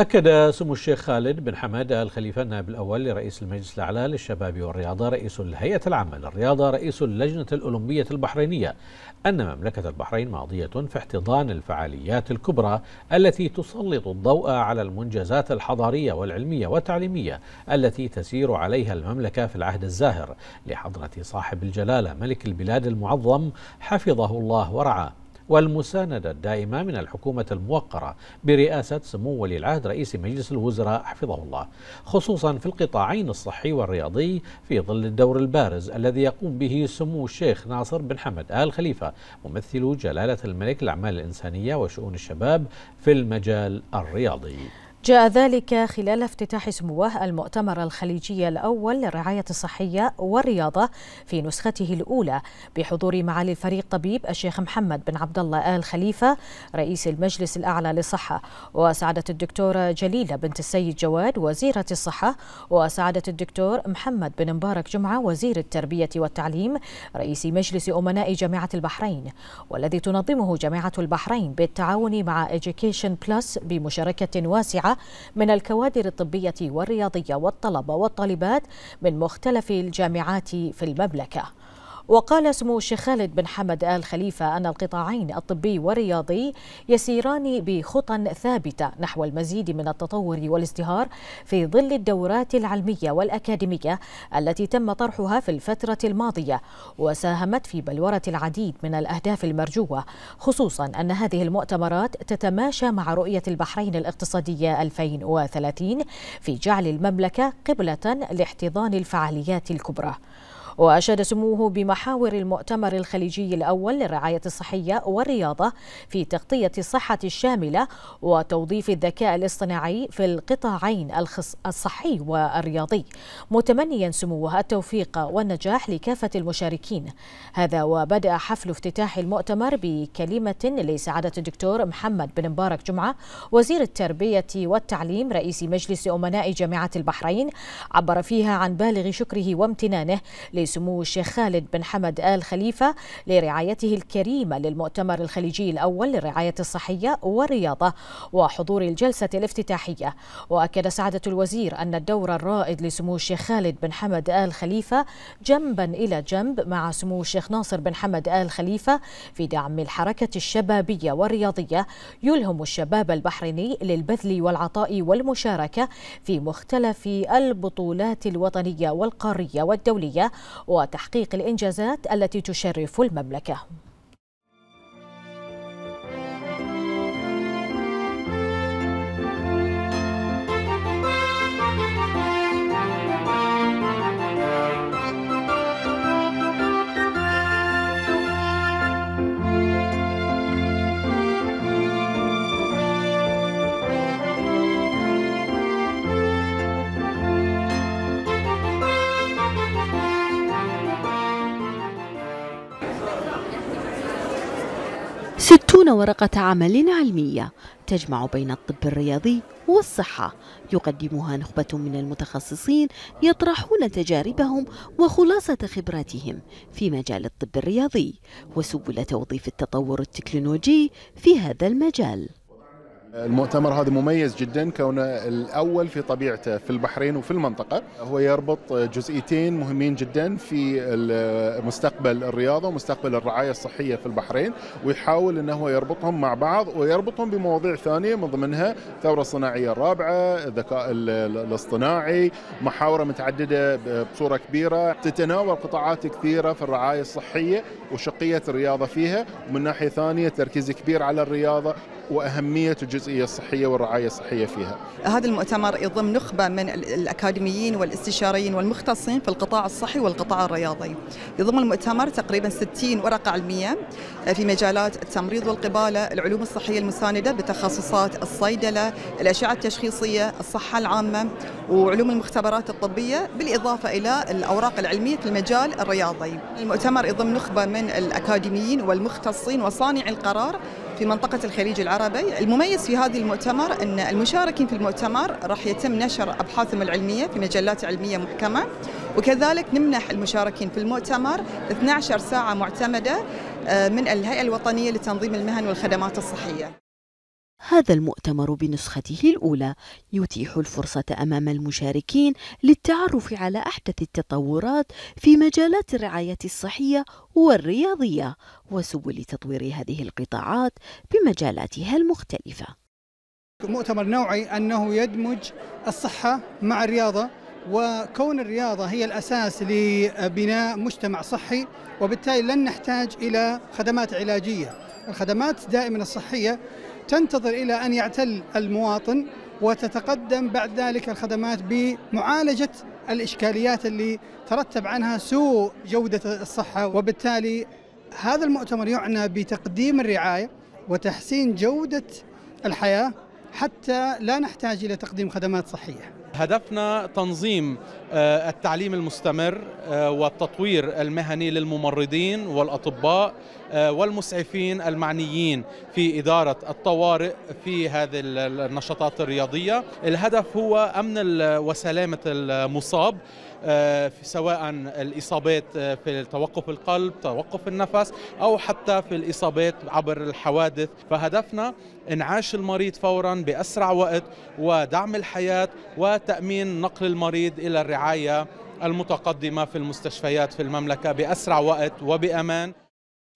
أكد سمو الشيخ خالد بن حمد آل خليفة النائب الأول لرئيس المجلس الأعلى للشباب والرياضة رئيس الهيئة العامة للرياضة رئيس اللجنة الأولمبية البحرينية أن مملكة البحرين ماضية في احتضان الفعاليات الكبرى التي تسلط الضوء على المنجزات الحضارية والعلمية والتعليمية التي تسير عليها المملكة في العهد الزاهر لحضرة صاحب الجلالة ملك البلاد المعظم حفظه الله ورعاه والمساندة الدائمة من الحكومة الموقرة برئاسة سمو ولي العهد رئيس مجلس الوزراء حفظه الله خصوصا في القطاعين الصحي والرياضي في ظل الدور البارز الذي يقوم به سمو الشيخ ناصر بن حمد آل خليفة ممثل جلالة الملك للأعمال الإنسانية وشؤون الشباب في المجال الرياضي جاء ذلك خلال افتتاح سموه المؤتمر الخليجي الأول للرعاية الصحية والرياضة في نسخته الأولى بحضور معالي الفريق طبيب الشيخ محمد بن عبد الله آل خليفة رئيس المجلس الأعلى للصحة وسعادة الدكتورة جليلة بنت السيد جواد وزيرة الصحة وسعادة الدكتور محمد بن مبارك جمعة وزير التربية والتعليم رئيس مجلس أمناء جامعة البحرين والذي تنظمه جامعة البحرين بالتعاون مع Education Plus بمشاركة واسعة من الكوادر الطبية والرياضية والطلبة والطالبات من مختلف الجامعات في المملكة وقال سمو الشيخ خالد بن حمد آل خليفة أن القطاعين الطبي والرياضي يسيران بخطى ثابتة نحو المزيد من التطور والازدهار في ظل الدورات العلمية والأكاديمية التي تم طرحها في الفترة الماضية وساهمت في بلورة العديد من الأهداف المرجوة خصوصا أن هذه المؤتمرات تتماشى مع رؤية البحرين الاقتصادية 2030 في جعل المملكة قبلة لاحتضان الفعاليات الكبرى وأشاد سموه بمحاور المؤتمر الخليجي الأول للرعاية الصحية والرياضة في تغطية الصحة الشاملة وتوظيف الذكاء الاصطناعي في القطاعين الصحي والرياضي متمنيا سموه التوفيق والنجاح لكافة المشاركين هذا وبدأ حفل افتتاح المؤتمر بكلمة لسعادة الدكتور محمد بن مبارك جمعة وزير التربية والتعليم رئيس مجلس أمناء جامعة البحرين عبر فيها عن بالغ شكره وامتنانه سمو الشيخ خالد بن حمد آل خليفة لرعايته الكريمة للمؤتمر الخليجي الأول للرعاية الصحية والرياضة وحضور الجلسة الافتتاحية وأكد سعادة الوزير أن الدور الرائد لسمو الشيخ خالد بن حمد آل خليفة جنبا إلى جنب مع سمو الشيخ ناصر بن حمد آل خليفة في دعم الحركة الشبابية والرياضية يلهم الشباب البحريني للبذل والعطاء والمشاركة في مختلف البطولات الوطنية والقارية والدولية وتحقيق الإنجازات التي تشرف المملكة يعطون ورقة عمل علمية تجمع بين الطب الرياضي والصحة يقدمها نخبة من المتخصصين يطرحون تجاربهم وخلاصة خبراتهم في مجال الطب الرياضي وسبل توظيف التطور التكنولوجي في هذا المجال المؤتمر هذا مميز جدا كونه الاول في طبيعته في البحرين وفي المنطقه هو يربط جزئيتين مهمين جدا في مستقبل الرياضه ومستقبل الرعايه الصحيه في البحرين ويحاول انه هو يربطهم مع بعض ويربطهم بمواضيع ثانيه من ضمنها الثوره الصناعيه الرابعه الذكاء الاصطناعي محاوره متعدده بصوره كبيره تتناول قطاعات كثيره في الرعايه الصحيه وشقيه الرياضه فيها ومن ناحيه ثانيه تركيز كبير على الرياضه واهميه الجزئيه الصحيه والرعايه الصحيه فيها. هذا المؤتمر يضم نخبه من الاكاديميين والاستشاريين والمختصين في القطاع الصحي والقطاع الرياضي. يضم المؤتمر تقريبا 60 ورقه علميه آه، في مجالات التمريض والقباله، العلوم الصحيه المسانده بتخصصات الصيدله، الاشعه التشخيصيه، الصحه العامه وعلوم المختبرات الطبيه بالاضافه الى الاوراق العلميه في المجال الرياضي. المؤتمر يضم نخبه من الاكاديميين والمختصين وصانعي القرار في منطقة الخليج العربي المميز في هذا المؤتمر أن المشاركين في المؤتمر راح يتم نشر أبحاثهم العلمية في مجلات علمية محكمة وكذلك نمنح المشاركين في المؤتمر 12 ساعة معتمدة آه، من الهيئة الوطنية لتنظيم المهن والخدمات الصحية هذا المؤتمر بنسخته الأولى يتيح الفرصة أمام المشاركين للتعرف على أحدث التطورات في مجالات الرعاية الصحية والرياضية وسبل تطوير هذه القطاعات بمجالاتها المختلفة. مؤتمر نوعي أنه يدمج الصحة مع الرياضة وكون الرياضة هي الأساس لبناء مجتمع صحي وبالتالي لن نحتاج إلى خدمات علاجية الخدمات دائما الصحية تنتظر إلى أن يعتل المواطن وتتقدم بعد ذلك الخدمات بمعالجة الإشكاليات اللي ترتب عنها سوء جودة الصحة وبالتالي هذا المؤتمر يعنى بتقديم الرعاية وتحسين جودة الحياة حتى لا نحتاج إلى تقديم خدمات صحية هدفنا تنظيم آه، التعليم المستمر آه، والتطوير المهني للممرضين والاطباء آه، والمسعفين المعنيين في اداره الطوارئ في هذه النشاطات الرياضيه الهدف هو امن وسلامه المصاب آه، سواء الاصابات آه، في توقف القلب توقف النفس او حتى في الاصابات عبر الحوادث فهدفنا انعاش المريض فورا باسرع وقت ودعم الحياه وتامين نقل المريض الى الرعايه المتقدمه في المستشفيات في المملكه باسرع وقت وبامان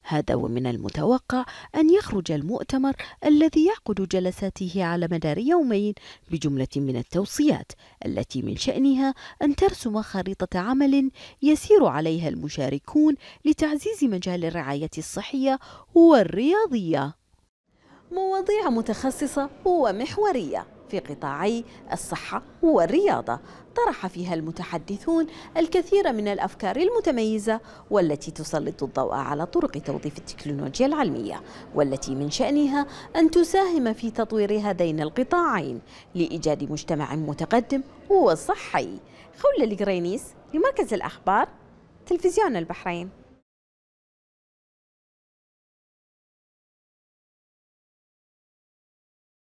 هذا ومن المتوقع أن يخرج المؤتمر الذي يعقد جلساته على مدار يومين بجملة من التوصيات التي من شأنها أن ترسم خريطة عمل يسير عليها المشاركون لتعزيز مجال الرعاية الصحية والرياضية. مواضيع متخصصة ومحورية في قطاعي الصحة والرياضة طرح فيها المتحدثون الكثير من الأفكار المتميزة والتي تسلط الضوء على طرق توظيف التكنولوجيا العلمية والتي من شأنها أن تساهم في تطوير هذين القطاعين لإيجاد مجتمع متقدم وصحي خولة القرينيس لمركز الأخبار تلفزيون البحرين